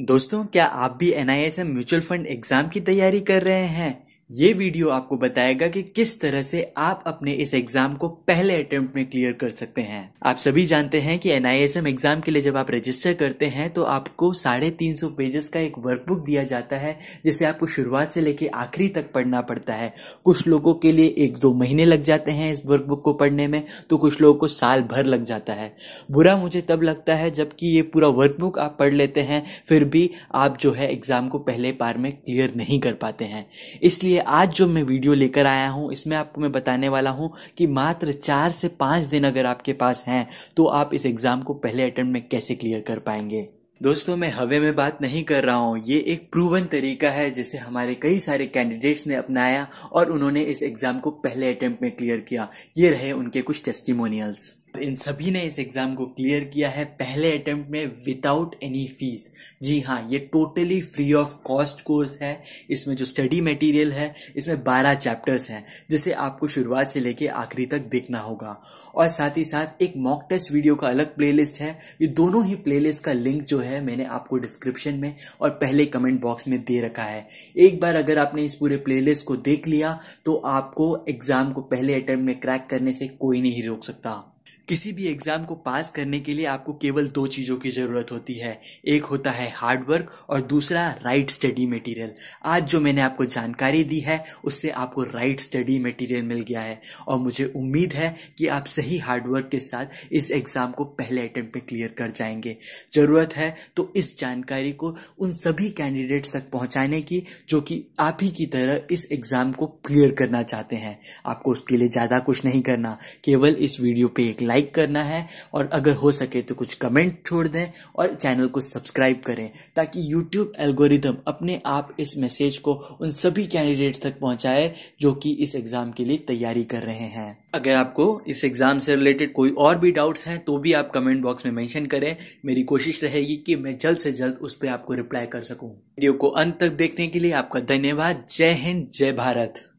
दोस्तों क्या आप भी N I S M mutual fund exam की तैयारी कर रहे हैं ये वीडियो आपको बताएगा कि किस तरह से आप अपने इस एग्जाम को पहले अटेम्प्ट में क्लियर कर सकते हैं आप सभी जानते हैं कि एन एग्जाम के लिए जब आप रजिस्टर करते हैं तो आपको साढ़े तीन सौ पेजेस का एक वर्कबुक दिया जाता है जिसे आपको शुरुआत से लेकर आखिरी तक पढ़ना पड़ता है कुछ लोगों के लिए एक दो महीने लग जाते हैं इस वर्कबुक को पढ़ने में तो कुछ लोगों को साल भर लग जाता है बुरा मुझे तब लगता है जबकि ये पूरा वर्कबुक आप पढ़ लेते हैं फिर भी आप जो है एग्जाम को पहले बार में क्लियर नहीं कर पाते हैं इसलिए इसलिए आज जो मैं वीडियो लेकर आया हूँ इसमें आपको मैं बताने वाला हूँ कि मात्र चार से पाँच दिन अगर आपके पास हैं तो आप इस एग्ज़ाम को पहले अटेम्प्ट में कैसे क्लियर कर पाएंगे दोस्तों मैं हवे में बात नहीं कर रहा हूँ ये एक प्रूवन तरीका है जिसे हमारे कई सारे कैंडिडेट्स ने अपनाया और उन्होंने इस एग्ज़ाम को पहले अटेम्प्ट में क्लियर किया ये रहे उनके कुछ टेस्टिमोनियल्स इन सभी ने इस एग्जाम को क्लियर किया है पहले अटेम्प्ट में विदाउट एनी फीस जी हाँ ये totally free of cost course है इसमें जो स्टडी मटेरियल है इसमें 12 चैप्टर्स हैं जिसे आपको शुरुआत से लेके आखिरी तक देखना होगा और साथ ही साथ एक मॉक टेस्ट वीडियो का अलग प्लेलिस्ट है ये दोनों ही प्ले का लिंक जो है मैंने आपको डिस्क्रिप्शन में और पहले कमेंट बॉक्स में दे रखा है एक बार अगर आपने इस पूरे प्ले को देख लिया तो आपको एग्जाम को पहले अटेम्प्ट में क्रैक करने से कोई नहीं रोक सकता किसी भी एग्जाम को पास करने के लिए आपको केवल दो चीज़ों की ज़रूरत होती है एक होता है हार्डवर्क और दूसरा राइट स्टडी मटेरियल आज जो मैंने आपको जानकारी दी है उससे आपको राइट स्टडी मटेरियल मिल गया है और मुझे उम्मीद है कि आप सही हार्डवर्क के साथ इस एग्ज़ाम को पहले अटेम्प्ट पे क्लियर कर जाएंगे ज़रूरत है तो इस जानकारी को उन सभी कैंडिडेट्स तक पहुंचाने की जो कि आप ही की तरह इस एग्ज़ाम को क्लियर करना चाहते हैं आपको उसके लिए ज़्यादा कुछ नहीं करना केवल इस वीडियो पे एक लाइक लाइक करना है और अगर हो सके तो कुछ कमेंट छोड़ दें और चैनल को सब्सक्राइब करें ताकि यूट्यूब एल्गोरिदम अपने आप इस मैसेज को उन सभी कैंडिडेट्स तक पहुंचाए जो कि इस एग्जाम के लिए तैयारी कर रहे हैं अगर आपको इस एग्जाम से रिलेटेड कोई और भी डाउट्स हैं तो भी आप कमेंट बॉक्स में मेंशन करें मेरी कोशिश रहेगी कि मैं जल्द से जल्द उस पर आपको रिप्लाई कर सकूं वीडियो को अंत तक देखने के लिए आपका धन्यवाद जय हिंद जय भारत